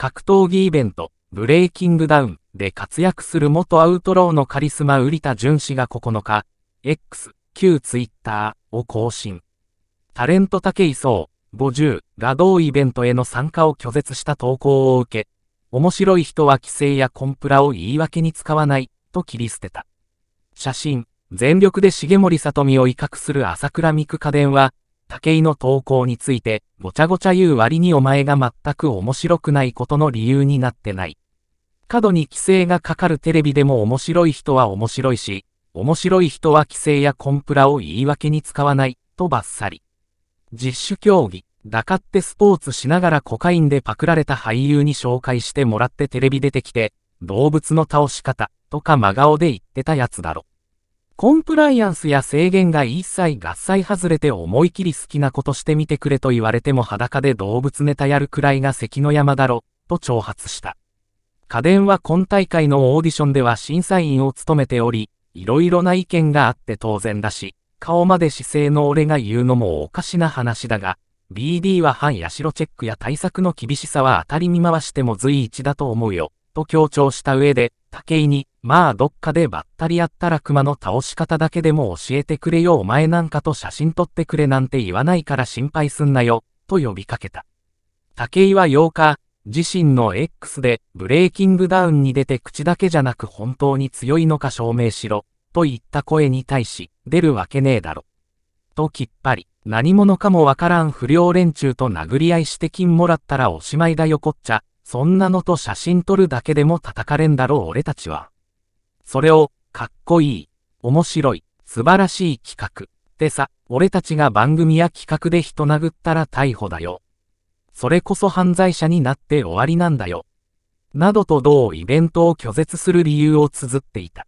格闘技イベント、ブレイキングダウンで活躍する元アウトローのカリスマ売田淳氏が9日、X、旧ツイッターを更新。タレント武井壮、50が同イベントへの参加を拒絶した投稿を受け、面白い人は規制やコンプラを言い訳に使わない、と切り捨てた。写真、全力で重森里美を威嚇する朝倉美久家電は、武井の投稿について、ごちゃごちゃ言う割にお前が全く面白くないことの理由になってない。過度に規制がかかるテレビでも面白い人は面白いし、面白い人は規制やコンプラを言い訳に使わない、とバッサリ。実種競技、だかってスポーツしながらコカインでパクられた俳優に紹介してもらってテレビ出てきて、動物の倒し方、とか真顔で言ってたやつだろ。コンプライアンスや制限が一切合切外れて思い切り好きなことしてみてくれと言われても裸で動物ネタやるくらいが関の山だろ、と挑発した。家電は今大会のオーディションでは審査員を務めており、いろいろな意見があって当然だし、顔まで姿勢の俺が言うのもおかしな話だが、BD は反ヤシロチェックや対策の厳しさは当たり見回しても随一だと思うよ、と強調した上で、武井に、まあどっかでばったりやったら熊の倒し方だけでも教えてくれよお前なんかと写真撮ってくれなんて言わないから心配すんなよ、と呼びかけた。武井は8日、自身の X でブレイキングダウンに出て口だけじゃなく本当に強いのか証明しろ、と言った声に対し、出るわけねえだろ。ときっぱり、何者かもわからん不良連中と殴り合いして金もらったらおしまいだよこっちゃ、そんなのと写真撮るだけでも叩かれんだろう俺たちは。それを、かっこいい、面白い、素晴らしい企画。でさ、俺たちが番組や企画で人殴ったら逮捕だよ。それこそ犯罪者になって終わりなんだよ。などと同イベントを拒絶する理由を綴っていた。